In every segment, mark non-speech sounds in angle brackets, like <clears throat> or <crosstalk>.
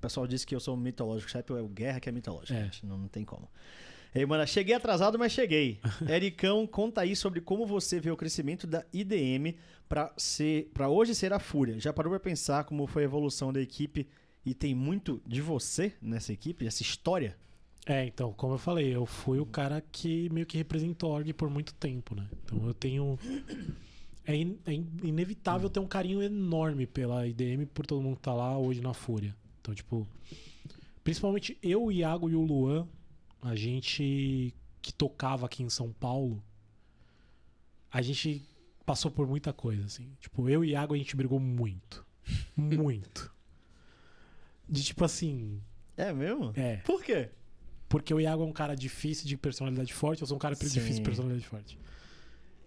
pessoal disse que eu sou mitológico, chefe, é o Guerra que é mitológico. É. Gente, não, não tem como. Ei, mano, cheguei atrasado, mas cheguei. <laughs> Ericão, conta aí sobre como você vê o crescimento da IDM para hoje ser a Fúria. Já parou para pensar como foi a evolução da equipe e tem muito de você nessa equipe, essa história? É, então, como eu falei, eu fui o cara que meio que representou a org por muito tempo, né? Então eu tenho. É, in... é inevitável hum. ter um carinho enorme pela IDM por todo mundo que tá lá hoje na Fúria. Então, tipo, principalmente eu, o Iago e o Luan, a gente que tocava aqui em São Paulo, a gente passou por muita coisa, assim. Tipo, eu e Iago a gente brigou muito. <laughs> Muito. De tipo assim. É mesmo? É. Por quê? Porque o Iago é um cara difícil de personalidade forte, eu sou um cara Sim. difícil de personalidade forte.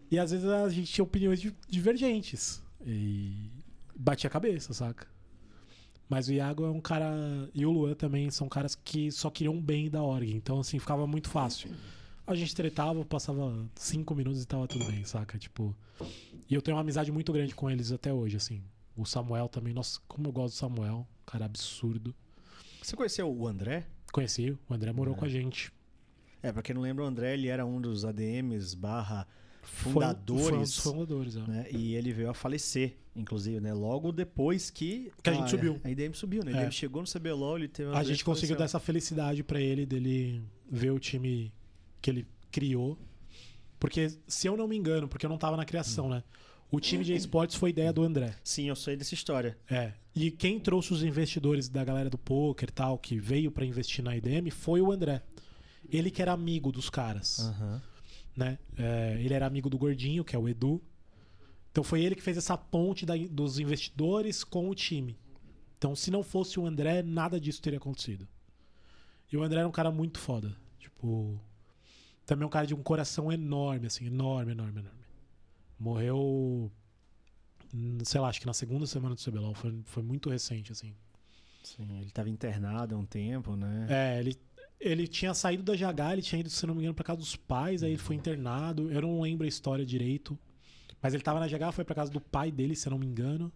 E às vezes a gente tinha opiniões divergentes. E batia a cabeça, saca? Mas o Iago é um cara. E o Luan também são caras que só queriam bem da org. Então, assim, ficava muito fácil. A gente tretava, passava cinco minutos e tava tudo bem, saca? Tipo. E eu tenho uma amizade muito grande com eles até hoje, assim. O Samuel também. Nossa, como eu gosto do Samuel. Cara absurdo. Você conheceu o André? Conheci. O André morou é. com a gente. É, pra quem não lembra, o André ele era um dos ADMs barra fundadores. Foi, um dos fundadores, é. Né? E ele veio a falecer, inclusive, né? Logo depois que. Que a, ah, é. né? é. a gente subiu. A IDM subiu, né? Ele IDM chegou no CBLOL, ele teve A gente conseguiu dar essa felicidade para ele, dele ver o time que ele criou. Porque, se eu não me engano, porque eu não tava na criação, hum. né? O time de esportes foi ideia do André. Sim, eu sei dessa história. É. E quem trouxe os investidores da galera do poker e tal, que veio para investir na IDM, foi o André. Ele que era amigo dos caras. Uhum né? É, ele era amigo do Gordinho, que é o Edu. Então foi ele que fez essa ponte da, dos investidores com o time. Então, se não fosse o André, nada disso teria acontecido. E o André era um cara muito foda. Tipo. Também é um cara de um coração enorme, assim, enorme, enorme, enorme. Morreu. Hum, sei lá, acho que na segunda semana do CBLOL. Foi, foi muito recente, assim. Sim, ele estava internado há um tempo, né? É, ele ele tinha saído da GH, ele tinha ido, se não me engano, pra casa dos pais, aí ele foi internado. Eu não lembro a história direito. Mas ele tava na GH, foi pra casa do pai dele, se não me engano.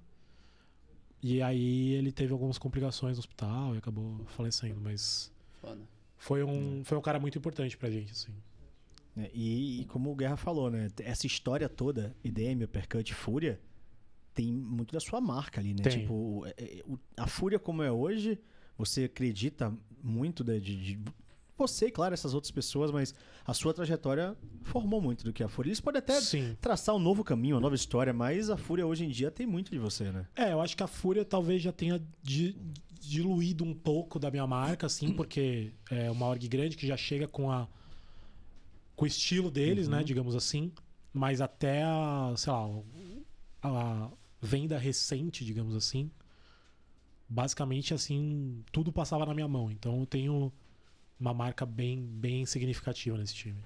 E aí ele teve algumas complicações no hospital e acabou falecendo, mas. Foda. Foi um, foi um cara muito importante pra gente, assim. É, e, e, como o Guerra falou, né? Essa história toda, IDM, Uppercut, Fúria, tem muito da sua marca ali, né? Tem. Tipo, é, é, a Fúria como é hoje, você acredita muito de, de, de você, claro, essas outras pessoas, mas a sua trajetória formou muito do que a Fúria. Isso pode até Sim. traçar um novo caminho, uma nova história, mas a Fúria hoje em dia tem muito de você, né? É, eu acho que a Fúria talvez já tenha di diluído um pouco da minha marca, assim, <clears throat> porque é uma org grande que já chega com a com o estilo deles, né, uhum. né, digamos assim, mas até a, sei lá, a venda recente, digamos assim, basicamente assim, tudo passava na minha mão. Então eu tenho uma marca bem, bem significativa nesse time.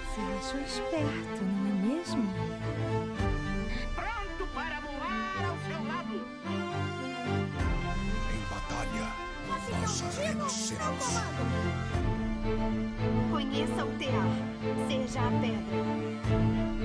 Você achou esperto, não é mesmo? Pronto para voar ao seu lado. Em batalha, Você é nós venceremos. Conheça o tear, seja a pedra.